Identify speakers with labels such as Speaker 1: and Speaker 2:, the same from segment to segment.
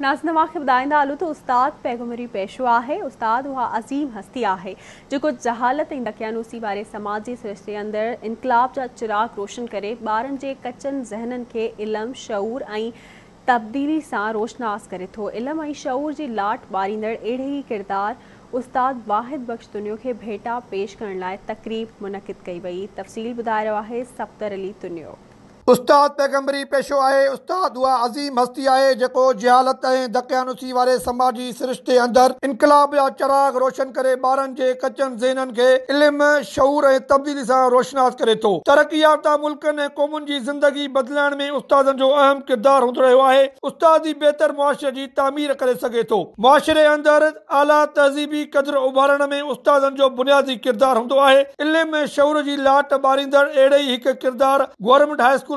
Speaker 1: नासिन मां ॿुधाईंदा हलूं त उस्तादु पैगुमरि पेशो आहे उस्तादु उहा अज़ीम हस्ती आहे जेको जहालत ऐं बक़यानूसी वारे समाज जे सिरिस्टे अंदरु इन्कलाब जा चिराग रोशन करे ॿारनि जे कचनि ज़हननि खे इल्मु शूर ऐं तब्दीली सां रोशनास करे थो इल्मु ऐं शूर जी लाट ॿारींदड़ अहिड़े ई किरदारु उस्तादु वाहिद बख़्श दुनियो खे भेटा पेश करण लाइ तकरीब मुनक़क़िद कई वई तफ़सील ॿुधायो रहियो आहे सप्तर अली
Speaker 2: उस्ताद पैगम्बरी पेशो आहे उस्ताद वह अज़ीम हस्ती है जो जहालत ऐं दकियानुसी वारे समाजी सिरिश्ते अंदर इनकलाब जा चिराग रोशन करे ॿारनि जे कचनि ज़हननि खे इल्म शऊर ऐं तब्दीली सां रोशनास करे थो तरक़ी याफ़्ता मुल्कनि ऐं क़ौमुनि ज़िंदगी बदिलाइण में उस्तादनि जो अहम किरदार हूंदो रहियो आहे उस्ताद ई बहितर मुआशरे जी तामीर करे सघे थो मुआशरे अंदर आला तहज़ीबी कदर उभारण में उस्तादनि जो बुनियादी किरदार हूंदो आहे इल्म ऐं शऊर जी लाट ॿारींदड़ अहिड़े ई हिकु किरदारु गवर्नमेंट हाई स्कूल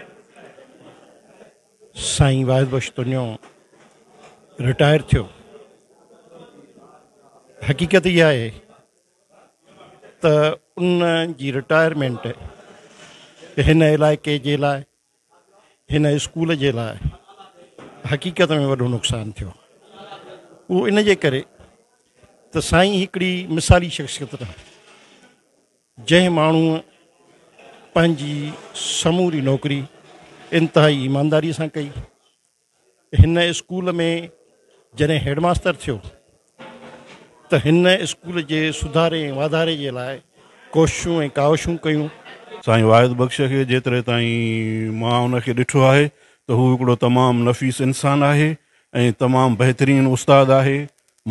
Speaker 3: साईं वाहिद बक्षु दुनियो रिटायर थियो हक़ीक़त इहा आहे त उन जी रिटायरमेंट हिन इलाइक़े जे लाइ हिन स्कूल जे लाइ हक़ीक़त में वॾो नुक़सानु थियो उहो इन जे करे त साईं हिकिड़ी मिसाली शख़्सियत रह जंहिं माण्हूअ पंहिंजी समूरी नौकिरी इंतिहाई ईमानदारीअ सां कई हिन स्कूल में जॾहिं हेडमास्टर थियो त हिन स्कूल जे सुधारे ऐं वाधारे जे लाइ
Speaker 4: कोशिशूं ऐं कावशूं कयूं साईं वाहिद बख़्श खे जेतिरे ताईं मां हुनखे ॾिठो आहे त हू हिकिड़ो तमामु नफ़ीसु इंसानु आहे ऐं तमामु बहितरीनु उस्तादु आहे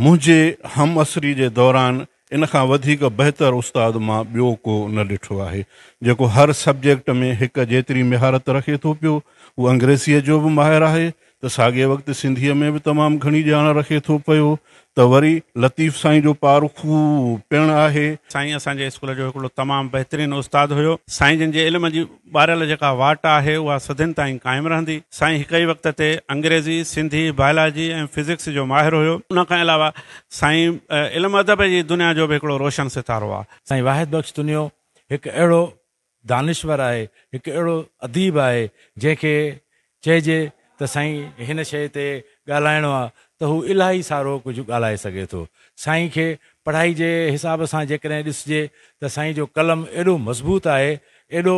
Speaker 4: मुंहिंजे हम असरी जे दौरान इन खां वधीक उस्ताद मां बो को न ॾिठो आहे जेको हर सब्जेक्ट में एक जेतिरी महारत रखे थो पियो उहो अंग्रेज़ीअ जो बि माहिर आहे त साॻे वक़्तु सिंधीअ में बि तमामु घणी ॼाण रखे थो पियो त वरी लतीफ़ साईं जो पार ख़ूब
Speaker 5: पिणु आहे साईं असांजे स्कूल जो हिकिड़ो तमामु बहितरीन उस्तादु हुयो साईं जिन जे इल्म जी ॿारियल जेका वाट आहे उहा सदियुनि ताईं क़ाइमु रहंदी साईं हिकु ई वक़्त ते अंग्रेज़ी सिंधी बायोलॉजी ऐं फिज़िक्स जो माहिरु हुयो उन खां अलावा साईं इल्मु अदब जी दुनिया जो बि हिकिड़ो रोशन सितारो आहे साईं वाहिद बख़्श दुनियो
Speaker 6: हिकु अहिड़ो दानिश्वर आहे हिकु अहिड़ो अदीब आहे जंहिंखे चइजे त साईं हिन शइ ते ॻाल्हाइणो आहे त हू इलाही सारो कुझु ॻाल्हाए सघे थो साईं खे पढ़ाई जे हिसाब सां जेकॾहिं ॾिसजे त साईं जो कलम एॾो मज़बूत आहे एॾो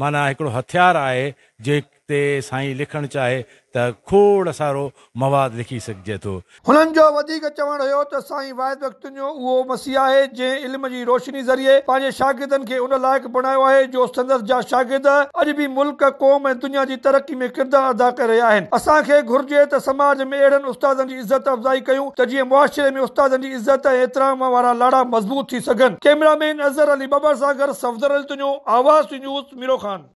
Speaker 6: माना हिकिड़ो हथियार आहे जे ते साईं लिखणु चाहे त खोड़ सारो मवाद लिखी सघिजे थो
Speaker 2: हुननि जो वधीक चवणु हुयो त साईं वाहिद वक़्तनि जो उहो मसीह आहे जंहिं इल्म जी रोशनी ज़रिए पंहिंजे शागिर्दनि खे उन लाइक़ु बणायो आहे जो संदसि जा शागिर्द अॼु बि मुल्क क़ौम ऐं दुनिया जी तरक़ी में किरदारु अदा करे रहिया आहिनि असांखे घुर्जे त समाज में अहिड़नि उस्तादनि जी इज़त अफ़ज़ाई कयूं त जीअं मुआशिरे में उस्तादनि जी इज़त ऐं एतिराम वारा लाड़ा मज़बूत थी सघनि कैमरामैन अज़र अली बबर सां गॾु सफदर अल तुंहिंजो आवाज़ न्यूज़ मीरो ख़ान